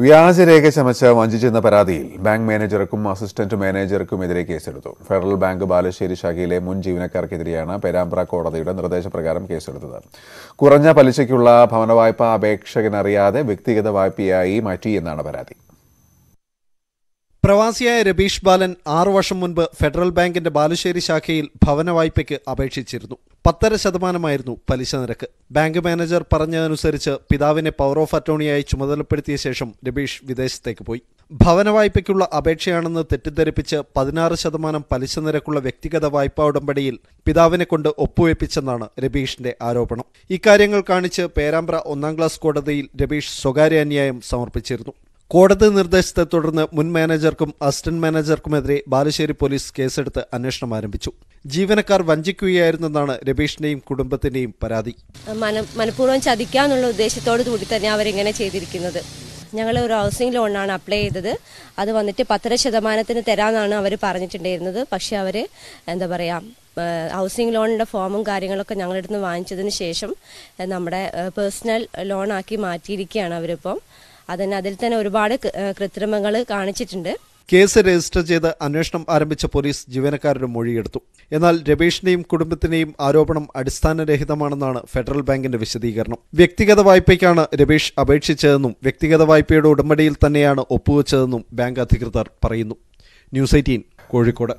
വ്യാജരേഖ ചമച്ച വഞ്ചിച്ചെന്ന പരാതിയിൽ bank മാനേജർക്കും assistant എതിരെ കേസെടുത്തു ഫെഡറൽ ബാങ്ക് ബാലുശ്ശേരി ശാഖയിലെ മുൻ ജീവനക്കാർക്കെതിരെയാണ് പേരാമ്പ്ര കോടതിയുടെ നിർദ്ദേശപ്രകാരം കേസെടുത്തത് കുറഞ്ഞ പലിശയ്ക്കുള്ള ഭവനവായ്പ അപേക്ഷകനറിയാതെ വ്യക്തിഗത വായ്പയായി മാറ്റി എന്നാണ് പരാതി പ്രവാസിയായ രബീഷ് ബാലൻ ആറു വർഷം മുൻപ് ഫെഡറൽ ബാങ്കിന്റെ ബാലുശ്ശേരി ശാഖയിൽ ഭവന വായ്പയ്ക്ക് അപേക്ഷിച്ചിരുന്നു പത്തര ശതമാനമായിരുന്നു പലിശ നിരക്ക് ബാങ്ക് മാനേജർ പറഞ്ഞതനുസരിച്ച് പിതാവിനെ പവർ ഓഫ് അറ്റോണിയായി ചുമതലപ്പെടുത്തിയ ശേഷം രബീഷ് വിദേശത്തേക്ക് പോയി ഭവന വായ്പയ്ക്കുള്ള അപേക്ഷയാണെന്ന് തെറ്റിദ്ധരിപ്പിച്ച് പതിനാറ് ശതമാനം പലിശ നിരക്കുള്ള വ്യക്തിഗത വായ്പാ ഉടമ്പടിയിൽ പിതാവിനെ കൊണ്ട് ഒപ്പുവെപ്പിച്ചെന്നാണ് രബീഷിന്റെ ആരോപണം ഇക്കാര്യങ്ങൾ കാണിച്ച് പേരാമ്പ്ര ഒന്നാം ക്ലാസ് കോടതിയിൽ രബീഷ് സ്വകാര്യ അന്യായം സമർപ്പിച്ചിരുന്നു കോടതി നിർദ്ദേശത്തെ തുടർന്ന് മുൻ മാനേജർക്കും അസിസ്റ്റന്റ് മാനേജർക്കുമെതിരെ ബാലുശ്ശേരി പോലീസ് കേസെടുത്ത് അന്വേഷണം ആരംഭിച്ചു ജീവനക്കാർ വഞ്ചിക്കുകയായിരുന്നെന്നാണ് രമേഷിന്റെയും കുടുംബത്തിന്റെയും പരാതി മനഃപൂർവ്വം ചതിക്കാന്നുള്ള ഉദ്ദേശത്തോടു കൂടി തന്നെ അവരിങ്ങനെ ചെയ്തിരിക്കുന്നത് ഞങ്ങൾ ഒരു ഹൗസിംഗ് ലോണാണ് അപ്ലൈ ചെയ്തത് അത് വന്നിട്ട് പത്തര ശതമാനത്തിന് തരാമെന്നാണ് അവർ പറഞ്ഞിട്ടുണ്ടായിരുന്നത് പക്ഷേ അവർ എന്താ പറയുക ഹൗസിംഗ് ലോണിൻ്റെ ഫോമും കാര്യങ്ങളൊക്കെ ഞങ്ങളുടെ അടുത്ത് വാങ്ങിച്ചതിന് ശേഷം നമ്മുടെ പേഴ്സണൽ ലോണാക്കി മാറ്റിയിരിക്കുകയാണ് അവരിപ്പം അതന്നെ അതിൽ തന്നെ ഒരുപാട് കൃത്രിമങ്ങൾ കാണിച്ചിട്ടുണ്ട് കേസ് രജിസ്റ്റർ ചെയ്ത് അന്വേഷണം ആരംഭിച്ച പോലീസ് ജീവനക്കാരുടെ മൊഴിയെടുത്തു എന്നാൽ രമേഷിന്റെയും കുടുംബത്തിന്റെയും ആരോപണം അടിസ്ഥാനരഹിതമാണെന്നാണ് ഫെഡറൽ ബാങ്കിന്റെ വിശദീകരണം വ്യക്തിഗത വായ്പയ്ക്കാണ് രബേഷ് അപേക്ഷിച്ചതെന്നും വ്യക്തിഗത വായ്പയുടെ ഉടമ്പടിയിൽ തന്നെയാണ് ഒപ്പുവെച്ചതെന്നും ബാങ്ക് അധികൃതർ പറയുന്നു ന്യൂസ് എയ്റ്റീൻ കോഴിക്കോട്